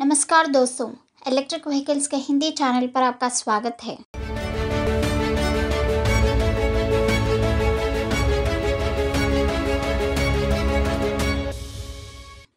नमस्कार दोस्तों electric vehicles के हिंदी चैनल पर आपका स्वागत है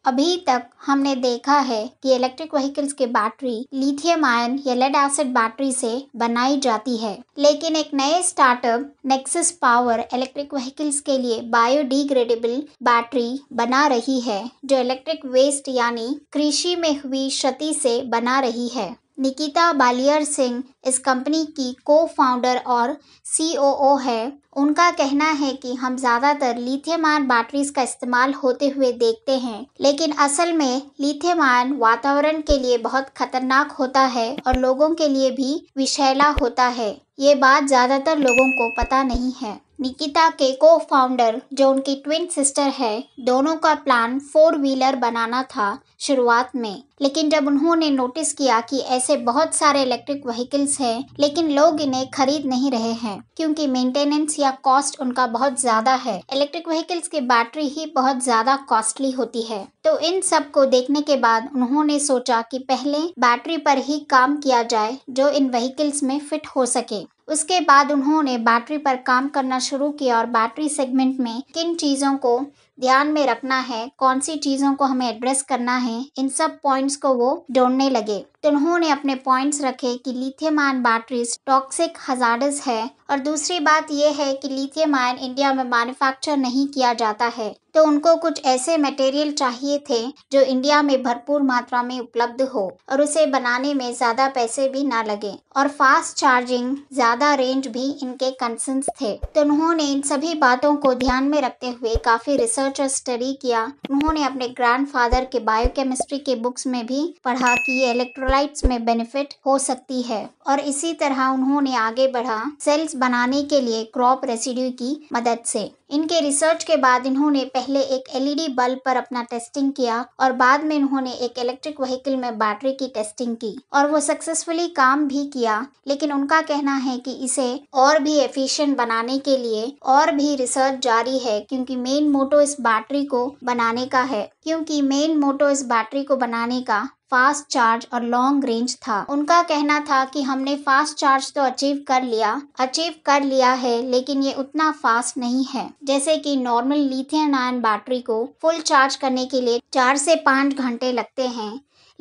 अभी तक हमने देखा है कि इलेक्ट्रिक व्हीकल्स की बैटरी लिथियम आयन या लेड एसिड बैटरी से बनाई जाती है लेकिन एक नए startup Nexus power electric vehicles के लिए बायोडिग्रेडेबल बैटरी बना रही है जो इलेक्ट्रिक वेस्ट यानी कृषि में हुई क्षति से बना रही है निकिता बालियर सिंह इस कंपनी की को फाउंडर और सीओओ है उनका कहना है कि हम ज़्यादातर लिथियम आयन बैटरीज का इस्तेमाल होते हुए देखते हैं लेकिन असल में लिथियम आयन वातावरण के लिए बहुत खतरनाक होता है और लोगों के लिए भी विषैला होता है ये बात ज़्यादातर लोगों को पता नहीं है निकिता के को फाउंडर जो उनकी ट्विन सिस्टर है दोनों का प्लान फोर व्हीलर बनाना था शुरुआत में लेकिन जब उन्होंने नोटिस किया कि ऐसे बहुत सारे इलेक्ट्रिक व्हीकल्स हैं लेकिन लोग इन्हें खरीद नहीं रहे हैं क्योंकि मेंटेनेंस या कॉस्ट उनका बहुत ज़्यादा है इलेक्ट्रिक व्हीकल्स की बैटरी ही बहुत ज़्यादा कॉस्टली होती है तो इन सब को देखने के बाद उन्होंने सोचा की पहले बैटरी पर ही काम किया जाए जो इन व्हीकल्स में फिट हो सके उसके बाद उन्होंने बैटरी पर काम करना शुरू किया और बैटरी सेगमेंट में किन चीज़ों को ध्यान में रखना है कौन सी चीज़ों को हमें एड्रेस करना है इन सब पॉइंट्स को वो ढूंढने लगे तो उन्होंने अपने पॉइंट्स रखे कि lithium ion batteries toxic hazardous है और दूसरी बात यह है कि लिथियम आयन इंडिया में मैन्युफैक्चर नहीं किया जाता है तो उनको कुछ ऐसे मटेरियल चाहिए थे जो इंडिया में भरपूर मात्रा में उपलब्ध हो और उसे बनाने में ज़्यादा पैसे भी ना लगे और फास्ट चार्जिंग ज़्यादा रेंज भी इनके कंसर्न थे तो उन्होंने इन सभी बातों को ध्यान में रखते हुए काफ़ी रिसर्च रिसर्च और स्टडी किया उन्होंने अपने ग्रैंडफादर के बायोकेमिस्ट्री के बुक्स में भी पढ़ा कि ये इलेक्ट्रोलाइट्स में बेनिफिट हो सकती है और इसी तरह उन्होंने आगे बढ़ा सेल्स बनाने के लिए क्रॉप रेसिड्यू की मदद से इनके रिसर्च के बाद इन्होंने पहले एक एलईडी बल्ब e पर अपना टेस्टिंग किया और बाद में इन्होंने एक इलेक्ट्रिक व्हीकल में बैटरी की टेस्टिंग की और वो सक्सेसफुली काम भी किया लेकिन उनका कहना है कि इसे और भी एफिशिएंट बनाने के लिए और भी रिसर्च जारी है क्योंकि मेन मोटो इस बैटरी को बनाने का है क्योंकि मेन मोटो इस बैटरी को बनाने का फास्ट चार्ज और लॉन्ग रेंज था उनका कहना था कि हमने फास्ट चार्ज तो अचीव कर लिया अचीव कर लिया है लेकिन ये उतना फास्ट नहीं है जैसे कि नॉर्मल लिथियम आयन बैटरी को फुल चार्ज करने के लिए चार से पाँच घंटे लगते हैं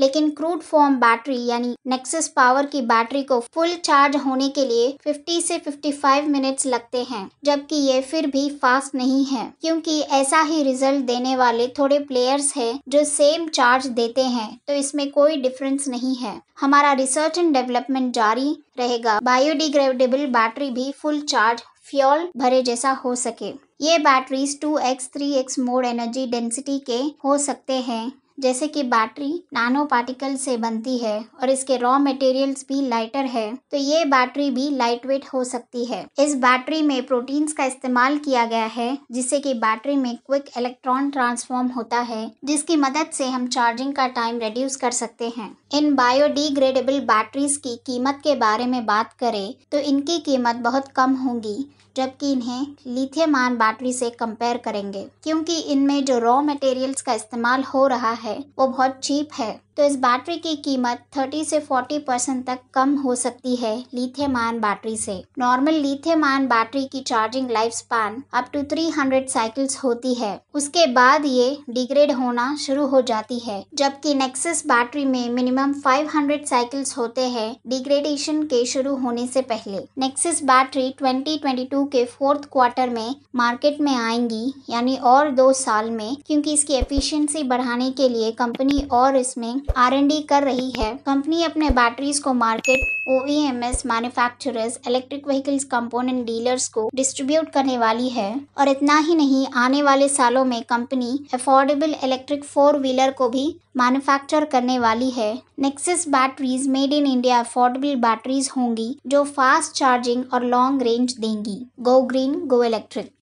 लेकिन क्रूड फॉर्म बैटरी यानी नेक्सस पावर की बैटरी को फुल चार्ज होने के लिए 50 से 55 मिनट्स लगते हैं जबकि ये फिर भी फास्ट नहीं है क्योंकि ऐसा ही रिजल्ट देने वाले थोड़े प्लेयर्स हैं जो सेम चार्ज देते हैं तो इसमें कोई डिफरेंस नहीं है हमारा रिसर्च एंड डेवलपमेंट जारी रहेगा बायोडिग्रेडेबल बैटरी भी फुल चार्ज फ्यूल भरे जैसा हो सके ये batteries 2x 3x mode energy density के हो सकते हैं जैसे कि बैटरी नानो पार्टिकल से बनती है और इसके रॉ मटेरियल्स भी लाइटर है तो ये बैटरी भी लाइट वेट हो सकती है इस बैटरी में प्रोटीन्स का इस्तेमाल किया गया है जिससे कि बैटरी में क्विक इलेक्ट्रॉन ट्रांसफॉर्म होता है जिसकी मदद से हम चार्जिंग का टाइम रेड्यूस कर सकते हैं इन बायोडिग्रेडेबल बैटरीज की कीमत के बारे में बात करें तो इनकी कीमत बहुत कम होगी जबकि इन्हें लिथियम आयन बैटरी से कंपेयर करेंगे क्योंकि इनमें जो रॉ मटेरियल्स का इस्तेमाल हो रहा है वो बहुत चीप है तो इस बैटरी की कीमत 30 से 40 परसेंट तक कम हो सकती है लिथियम आयन बैटरी से नॉर्मल लिथियम आयन बैटरी की charging life span up to 300 cycles होती है उसके बाद ये डिग्रेड होना शुरू हो जाती है जबकि नेक्सस बैटरी में मिनिमम 500 साइकिल्स होते हैं डिग्रेडेशन के शुरू होने से पहले नेक्सस बैटरी टू के फोर्थ क्वार्टर में मार्केट में आएंगी यानी और दो साल में क्योंकि इसकी एफिशियंसी बढ़ाने के लिए कंपनी और इसमें एन आर कर रही है कंपनी अपने बैटरीज को मार्केट ओ manufacturers electric vehicles component dealers को डिस्ट्रीब्यूट करने वाली है और इतना ही नहीं आने वाले सालों में company affordable electric four wheeler को भी मैन्युफैक्चर करने वाली है Nexus batteries made in India affordable batteries होंगी जो फास्ट चार्जिंग और लॉन्ग रेंज देंगी गो ग्रीन गो इलेक्ट्रिक